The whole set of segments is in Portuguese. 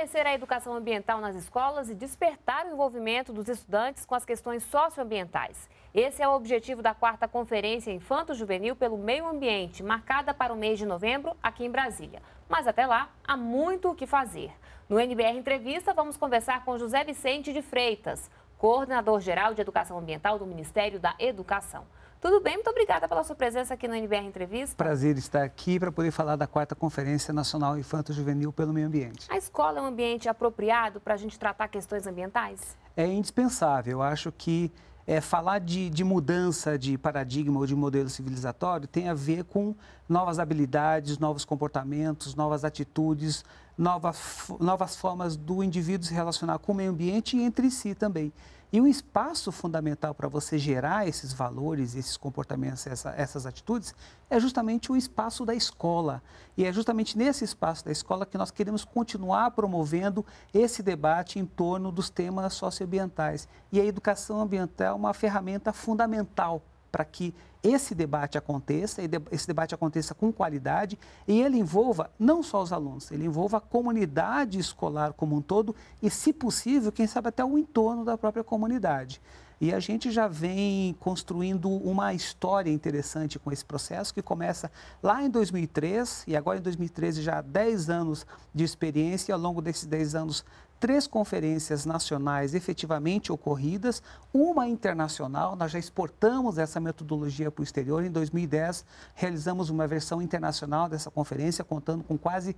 fortalecer a educação ambiental nas escolas e despertar o envolvimento dos estudantes com as questões socioambientais. Esse é o objetivo da quarta Conferência Infanto-Juvenil pelo Meio Ambiente, marcada para o mês de novembro aqui em Brasília. Mas até lá, há muito o que fazer. No NBR Entrevista, vamos conversar com José Vicente de Freitas, coordenador-geral de Educação Ambiental do Ministério da Educação. Tudo bem? Muito obrigada pela sua presença aqui no NBR Entrevista. Prazer estar aqui para poder falar da quarta Conferência Nacional Infanto Juvenil pelo Meio Ambiente. A escola é um ambiente apropriado para a gente tratar questões ambientais? É indispensável. Eu acho que é, falar de, de, mudança de paradigma ou de modelo civilizatório tem a ver com novas habilidades, novos comportamentos, novas atitudes, novas, novas formas do indivíduo se relacionar com o meio ambiente e entre si também. E um espaço fundamental para você gerar esses valores, esses comportamentos, essa, essas atitudes, é justamente o espaço da escola. E é justamente nesse espaço da escola que nós queremos continuar promovendo esse debate em torno dos temas socioambientais. E a educação ambiental é uma ferramenta fundamental para que esse debate aconteça, esse debate aconteça com qualidade e ele envolva não só os alunos, ele envolva a comunidade escolar como um todo e, se possível, quem sabe até o entorno da própria comunidade. E a gente já vem construindo uma história interessante com esse processo que começa lá em 2003 e agora em 2013 já há 10 anos de experiência e ao longo desses 10 anos três conferências nacionais efetivamente ocorridas, uma internacional, nós já exportamos essa metodologia para o exterior. Em 2010, realizamos uma versão internacional dessa conferência, contando com quase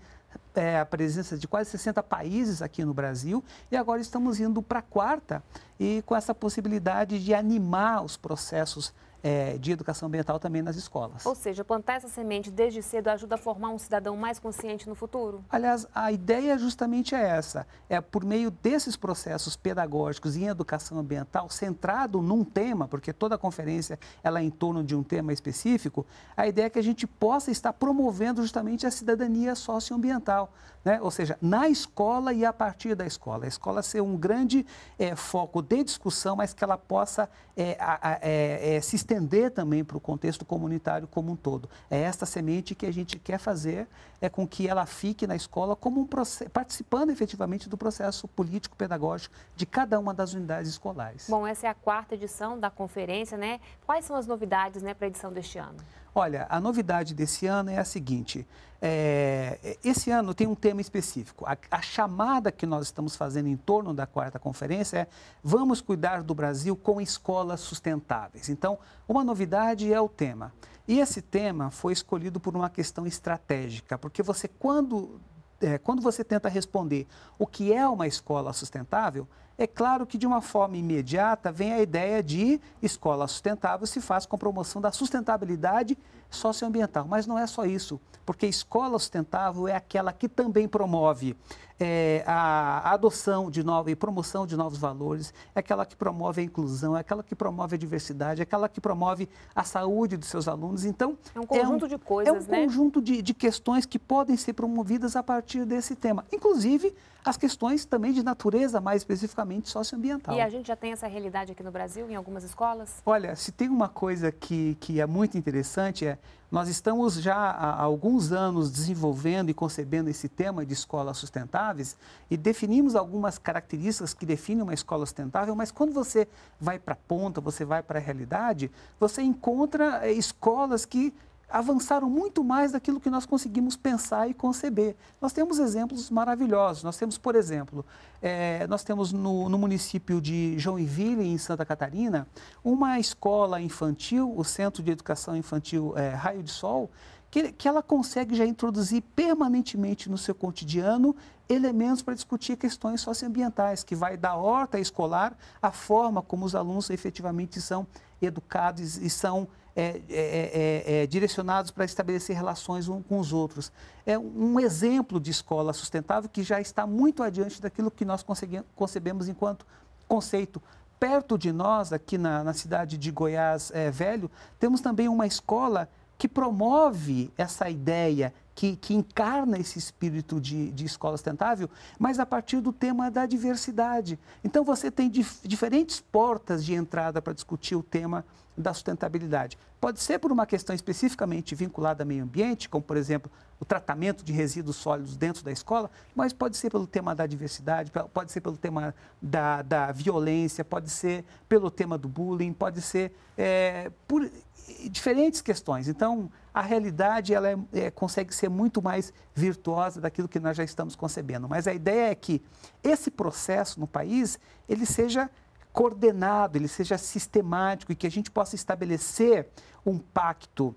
é, a presença de quase 60 países aqui no Brasil. E agora estamos indo para a quarta e com essa possibilidade de animar os processos é, de educação ambiental também nas escolas. Ou seja, plantar essa semente desde cedo ajuda a formar um cidadão mais consciente no futuro? Aliás, a ideia justamente é essa: é por meio desses processos pedagógicos em educação ambiental, centrado num tema, porque toda conferência ela é em torno de um tema específico, a ideia é que a gente possa estar promovendo justamente a cidadania socioambiental. Né? Ou seja, na escola e a partir da escola. A escola ser um grande é, foco de discussão, mas que ela possa é, a, a, é, é, se estender também para o contexto comunitário como um todo. É esta semente que a gente quer fazer, é com que ela fique na escola como um processo, participando efetivamente do processo político-pedagógico de cada uma das unidades escolares. Bom, essa é a quarta edição da conferência, né? Quais são as novidades né, para a edição deste ano? Olha, a novidade desse ano é a seguinte: é, esse ano tem um tema específico. A, a, chamada que nós estamos fazendo em torno da quarta conferência é vamos cuidar do Brasil com escolas sustentáveis. Então, uma novidade é o tema. E esse tema foi escolhido por uma questão estratégica, porque você quando é, quando você tenta responder o que é uma escola sustentável, é claro que de uma forma imediata vem a ideia de escola sustentável se faz com a promoção da sustentabilidade socioambiental. Mas não é só isso, porque escola sustentável é aquela que também promove é, a adoção de novos e promoção de novos valores, é aquela que promove a inclusão, é aquela que promove a diversidade, é aquela que promove a saúde dos seus alunos. Então, é um conjunto é um, de coisas, É um né? conjunto de, de questões que podem ser promovidas a partir desse tema. Inclusive, as questões também de natureza mais especificamente socioambiental. E a gente já tem essa realidade aqui no Brasil, em algumas escolas? Olha, se tem uma coisa que, que é muito interessante é nós estamos já há alguns anos desenvolvendo e concebendo esse tema de escolas sustentáveis e definimos algumas características que definem uma escola sustentável, mas quando você vai para a ponta, você vai para a realidade, você encontra eh, escolas que avançaram muito mais daquilo que nós conseguimos pensar e conceber. Nós temos exemplos maravilhosos. Nós temos, por exemplo, é, nós temos no, no, município de Joinville, em Santa Catarina, uma escola infantil, o Centro de Educação Infantil é, Raio de Sol, que, que ela consegue já introduzir permanentemente no seu cotidiano elementos para discutir questões socioambientais, que vai da horta escolar à forma como os alunos efetivamente são educados e são é é, é, é, é, direcionados para estabelecer relações uns com os outros. É um exemplo de escola sustentável que já está muito adiante daquilo que nós concebemos enquanto conceito. Perto de nós, aqui na, na cidade de Goiás é, Velho, temos também uma escola que promove essa ideia que, que encarna esse espírito de, de escola sustentável, mas a partir do tema da diversidade. Então, você tem dif diferentes portas de entrada para discutir o tema da sustentabilidade. Pode ser por uma questão especificamente vinculada ao meio ambiente, como, por exemplo, o tratamento de resíduos sólidos dentro da escola, mas pode ser pelo tema da diversidade, pode ser pelo tema da, da violência, pode ser pelo tema do bullying, pode ser é, por diferentes questões. Então, a realidade ela é, é, consegue ser muito mais virtuosa daquilo que nós já estamos concebendo. Mas a ideia é que esse processo no país ele seja coordenado, ele seja sistemático e que a gente possa estabelecer um pacto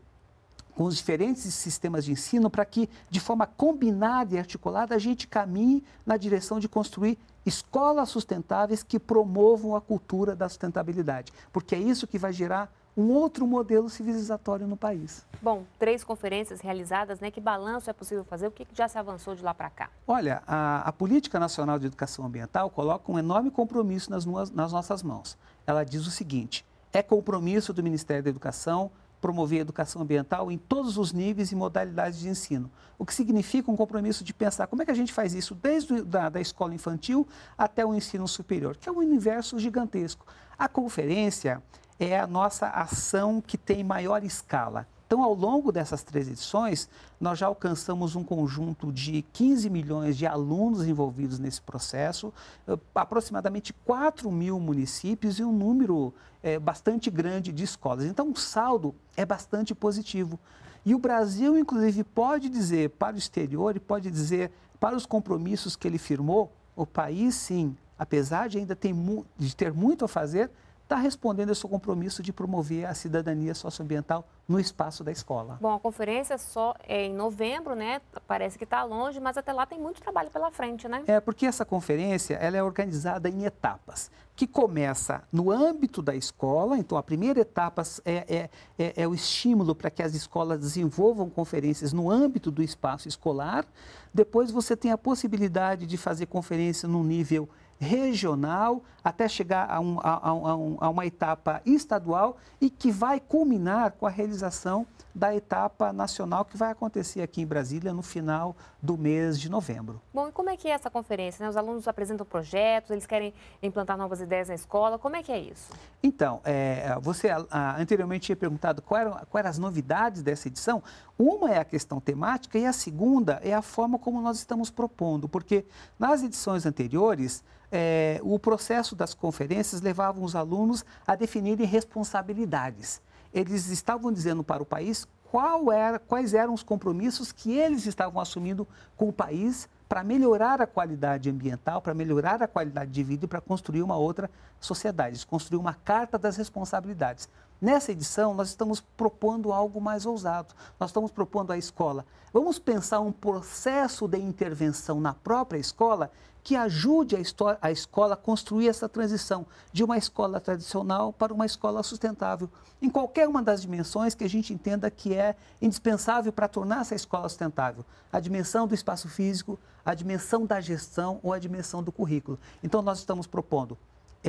com os diferentes sistemas de ensino para que, de forma combinada e articulada, a gente caminhe na direção de construir escolas sustentáveis que promovam a cultura da sustentabilidade, porque é isso que vai gerar um outro modelo civilizatório no país. Bom, três conferências realizadas, né? Que balanço é possível fazer? O que já se avançou de lá para cá? Olha, a, a, Política Nacional de Educação Ambiental coloca um enorme compromisso nas, nas nossas mãos. Ela diz o seguinte: é compromisso do Ministério da Educação promover a educação ambiental em todos os níveis e modalidades de ensino, o que significa um compromisso de pensar como é que a gente faz isso desde da, da escola infantil até o ensino superior, que é um universo gigantesco. A conferência é a nossa ação que tem maior escala. Então, ao longo dessas três edições, nós já alcançamos um conjunto de 15 milhões de alunos envolvidos nesse processo, eh, aproximadamente 4 mil municípios e um número é, bastante grande de escolas. Então, o saldo é bastante positivo. E o Brasil, inclusive, pode dizer para o exterior e pode dizer para os compromissos que ele firmou, o país, sim, apesar de ainda ter, de ter muito a fazer, está respondendo ao seu compromisso de promover a cidadania socioambiental no espaço da escola. Bom, a conferência só é em novembro, né? Parece que está longe, mas até lá tem muito trabalho pela frente, né? É, porque essa conferência ela é organizada em etapas, que começa no âmbito da escola. Então, a primeira etapa é, é, é, é o estímulo para que as escolas desenvolvam conferências no âmbito do espaço escolar. Depois, você tem a possibilidade de fazer conferência no nível regional, até chegar a, um, a, a, a, uma etapa estadual e que vai culminar com a realização da etapa nacional que vai acontecer aqui em Brasília no final do mês de novembro. Bom, e como é que é essa conferência? Né? Os alunos apresentam projetos, eles querem implantar novas ideias na escola, como é que é isso? Então, é, você a, anteriormente tinha perguntado quais eram, qual eram as novidades dessa edição. Uma é a questão temática e a segunda é a forma como nós estamos propondo, porque nas edições anteriores, é, o processo das conferências levava os alunos a definirem responsabilidades. Eles estavam dizendo para o país era, quais eram os compromissos que eles estavam assumindo com o país para melhorar a qualidade ambiental, para melhorar a qualidade de vida e para construir uma outra sociedade, construir uma carta das responsabilidades. Nessa edição, nós estamos propondo algo mais ousado. Nós estamos propondo à escola. Vamos pensar um processo de intervenção na própria escola que ajude a, a escola a construir essa transição de uma escola tradicional para uma escola sustentável, em qualquer uma das dimensões que a gente entenda que é indispensável para tornar essa escola sustentável. A dimensão do espaço físico, a dimensão da gestão ou a dimensão do currículo. Então, nós estamos propondo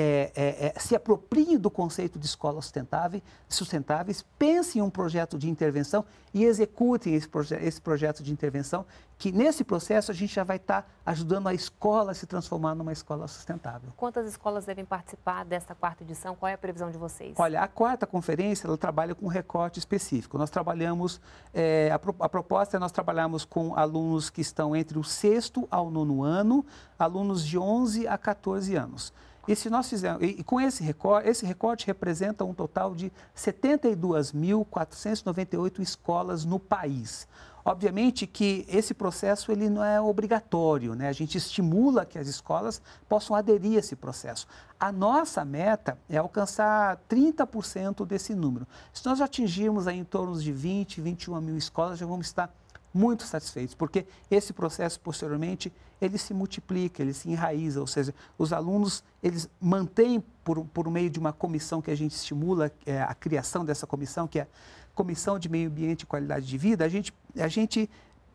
é, é, é, se apropriem do conceito de escola sustentável, sustentáveis, pensem em um projeto de intervenção e executem esse, proje esse, projeto de intervenção, que nesse processo a gente já vai estar tá ajudando a escola a se transformar numa escola sustentável. Quantas escolas devem participar desta quarta edição? Qual é a previsão de vocês? Olha, a quarta conferência ela trabalha com um recorte específico. Nós trabalhamos, é, a, pro a proposta é nós trabalharmos com alunos que estão entre o sexto ao nono ano, alunos de 11 a 14 anos. E se nós fizermos, e, com esse recorte, esse recorte representa um total de 72.498 escolas no país. Obviamente que esse processo ele não é obrigatório, né? A gente estimula que as escolas possam aderir a esse processo. A nossa meta é alcançar 30% desse número. Se nós atingirmos aí em torno de 20, 21 mil escolas, já vamos estar muito satisfeitos, porque esse processo posteriormente ele se multiplica, ele se enraiza, ou seja, os alunos eles mantêm por, por meio de uma comissão que a gente estimula é, a criação dessa comissão, que é a comissão de meio ambiente e qualidade de vida. A gente a gente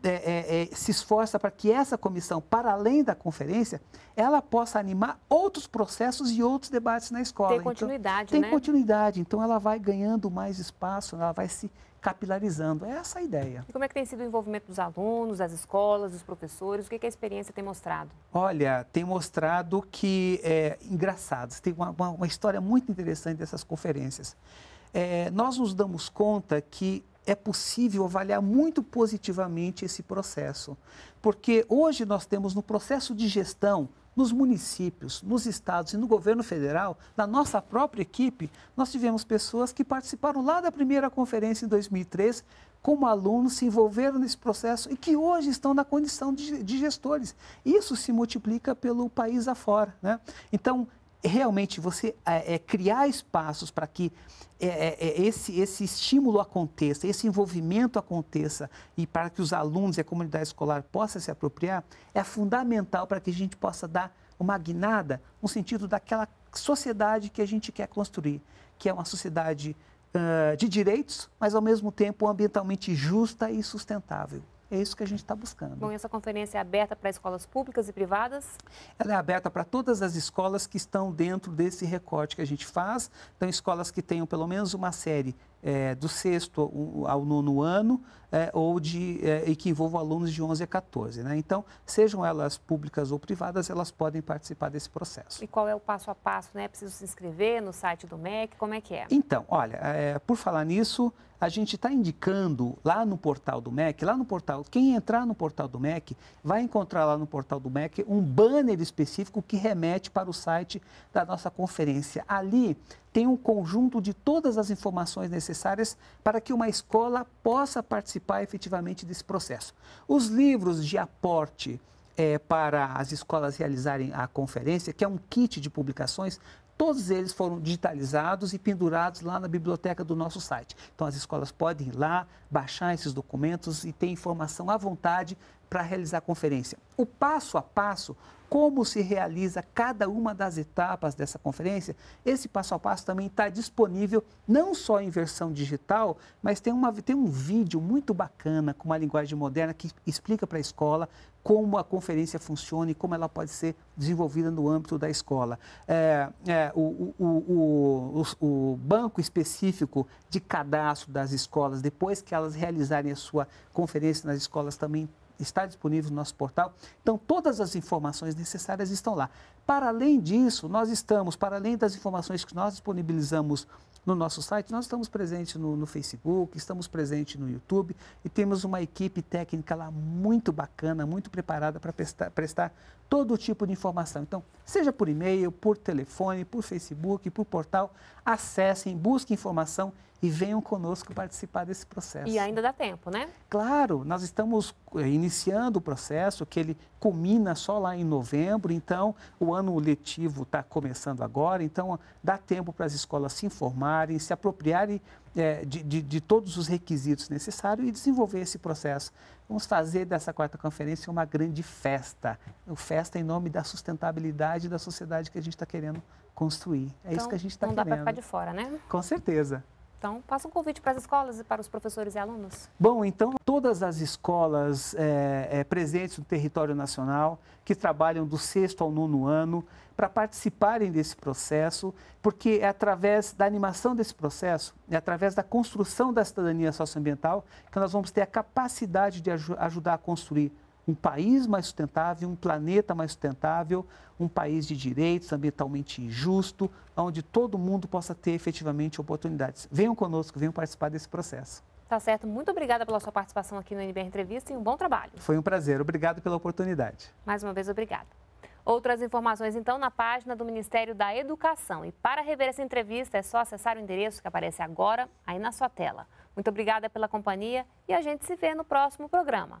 é, é, é, se esforça para que essa comissão, para além da conferência, ela possa animar outros processos e outros debates na escola. Então, tem continuidade, né? então, Tem continuidade, então ela vai ganhando mais espaço, ela vai se capilarizando. É essa a ideia. E como é que tem sido o envolvimento dos alunos, das escolas, dos professores? O que, que a experiência tem mostrado? Olha, tem mostrado que, é, engraçado. tem uma, uma, uma, história muito interessante dessas conferências. É, nós nos damos conta que é possível avaliar muito positivamente esse processo, porque hoje nós temos no processo de gestão nos municípios, nos estados e no governo federal, na nossa própria equipe, nós tivemos pessoas que participaram lá da primeira conferência em 2003 como alunos, se envolveram nesse processo e que hoje estão na condição de, de gestores. Isso se multiplica pelo país afora. Né? Então, realmente você é, é, criar espaços para que é, é, é, esse, esse estímulo aconteça, esse envolvimento aconteça e para que os alunos e a comunidade escolar possam se apropriar, é fundamental para que a gente possa dar uma guinada no sentido daquela sociedade que a gente quer construir, que é uma sociedade uh, de direitos, mas ao mesmo tempo ambientalmente justa e sustentável. É isso que a gente está buscando. Bom, essa conferência é aberta para escolas públicas e privadas? Ela é aberta para todas as escolas que estão dentro desse recorte que a gente faz. Então, escolas que tenham pelo menos uma série é, do sexto ao nono ano, é, ou de, é, e que envolvam alunos de 11 a 14. Né? Então, sejam elas públicas ou privadas, elas podem participar desse processo. E qual é o passo a passo? Né? Preciso se inscrever no site do MEC? Como é que é? Então, olha, é, por falar nisso, a gente está indicando lá no portal do MEC, lá no portal, quem entrar no portal do MEC, vai encontrar lá no portal do MEC um banner específico que remete para o site da nossa conferência. Ali tem um conjunto de todas as informações necessárias para que uma escola possa participar participar efetivamente desse processo. Os livros de aporte é, para as escolas realizarem a conferência, que é um kit de publicações, Todos eles foram digitalizados e pendurados lá na biblioteca do nosso site. Então, as escolas podem ir lá, baixar esses documentos e ter informação à vontade para realizar a conferência. O passo a passo, como se realiza cada uma das etapas dessa conferência, esse passo a passo também está disponível não só em versão digital, mas tem, uma, tem um vídeo muito bacana com uma linguagem moderna que explica para a escola como a conferência funciona e como ela pode ser desenvolvida no âmbito da escola. É, é, o, o, o, o, banco específico de cadastro das escolas, depois que elas realizarem a sua conferência nas escolas, também está disponível no nosso portal. Então, todas as informações necessárias estão lá. Para além disso, nós estamos, para além das informações que nós disponibilizamos no nosso site. Nós estamos presentes no, no Facebook, estamos presentes no YouTube e temos uma equipe técnica lá muito bacana, muito preparada para prestar, prestar todo tipo de informação. Então, seja por e-mail, por telefone, por Facebook, por portal, acessem, busquem informação e venham conosco participar desse processo. E ainda dá tempo, né? Claro, nós estamos eh, iniciando o processo, que ele culmina só lá em novembro, então o ano letivo está começando agora, então dá tempo para as escolas se informarem, se apropriarem é, de, de, de, todos os requisitos necessários e desenvolver esse processo. Vamos fazer dessa quarta conferência uma grande festa, festa em nome da sustentabilidade da sociedade que a gente está querendo construir. É então, isso que a gente está querendo. Não dá para ficar de fora, né? Com certeza. Então, faça um convite para as escolas e para os professores e alunos. Bom, então, todas as escolas é, é, presentes no território nacional, que trabalham do sexto ao nono ano, para participarem desse processo, porque é através da animação desse processo, é através da construção da cidadania socioambiental, que nós vamos ter a capacidade de aj ajudar a construir um país mais sustentável, um planeta mais sustentável, um país de direitos ambientalmente justo, onde todo mundo possa ter efetivamente oportunidades. Venham conosco, venham participar desse processo. Tá certo. Muito obrigada pela sua participação aqui no NBR Entrevista e um bom trabalho. Foi um prazer. Obrigado pela oportunidade. Mais uma vez, obrigada. Outras informações, então, na página do Ministério da Educação. E para rever essa entrevista, é só acessar o endereço que aparece agora aí na sua tela. Muito obrigada pela companhia e a gente se vê no próximo programa.